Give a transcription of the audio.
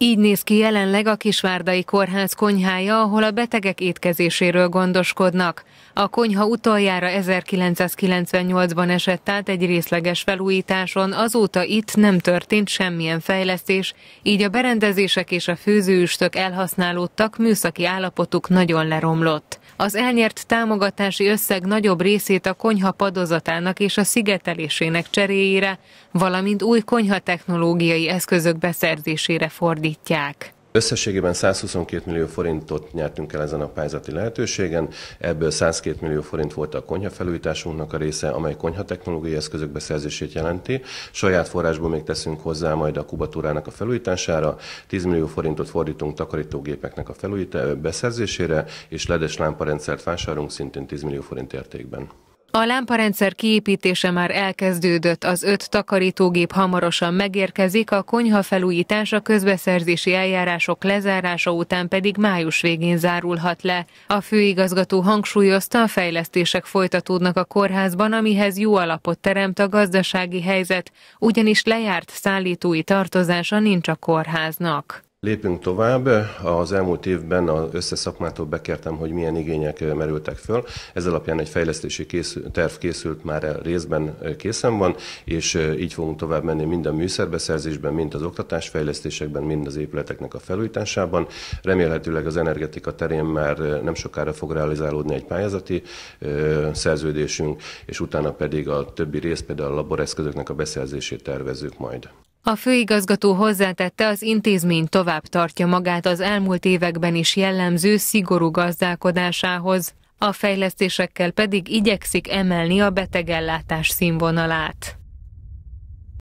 Így néz ki jelenleg a Kisvárdai Kórház konyhája, ahol a betegek étkezéséről gondoskodnak. A konyha utoljára 1998-ban esett át egy részleges felújításon, azóta itt nem történt semmilyen fejlesztés, így a berendezések és a főzőüstök elhasználódtak, műszaki állapotuk nagyon leromlott. Az elnyert támogatási összeg nagyobb részét a konyha padozatának és a szigetelésének cseréjére, valamint új konyha technológiai eszközök beszerzésére fordít fordítják. Összességében 122 millió forintot nyertünk el ezen a pályázati lehetőségen, ebből 102 millió forint volt a konyha felújításunknak a része, amely konyha technológiai eszközök beszerzését jelenti. Saját forrásból még teszünk hozzá majd a kubatúrának a felújítására, 10 millió forintot fordítunk takarítógépeknek a felújítá beszerzésére, és ledes lámparendszert vásárolunk szintén 10 millió forint értékben. A lámparendszer kiépítése már elkezdődött, az öt takarítógép hamarosan megérkezik, a konyha felújítása közbeszerzési eljárások lezárása után pedig május végén zárulhat le. A főigazgató hangsúlyozta, a fejlesztések folytatódnak a kórházban, amihez jó alapot teremt a gazdasági helyzet, ugyanis lejárt szállítói tartozása nincs a kórháznak. Lépünk tovább. Az elmúlt évben az összeszakmától bekértem, hogy milyen igények merültek föl. Ez alapján egy fejlesztési készül, terv készült, már részben készen van, és így fogunk tovább menni mind a műszerbeszerzésben, mind az oktatásfejlesztésekben, mind az épületeknek a felújításában. Remélhetőleg az energetika terén már nem sokára fog realizálódni egy pályázati szerződésünk, és utána pedig a többi rész, például a laboreszközöknek a beszerzését tervezzük majd. A főigazgató hozzátette, az intézmény tovább tartja magát az elmúlt években is jellemző szigorú gazdálkodásához, a fejlesztésekkel pedig igyekszik emelni a betegellátás színvonalát.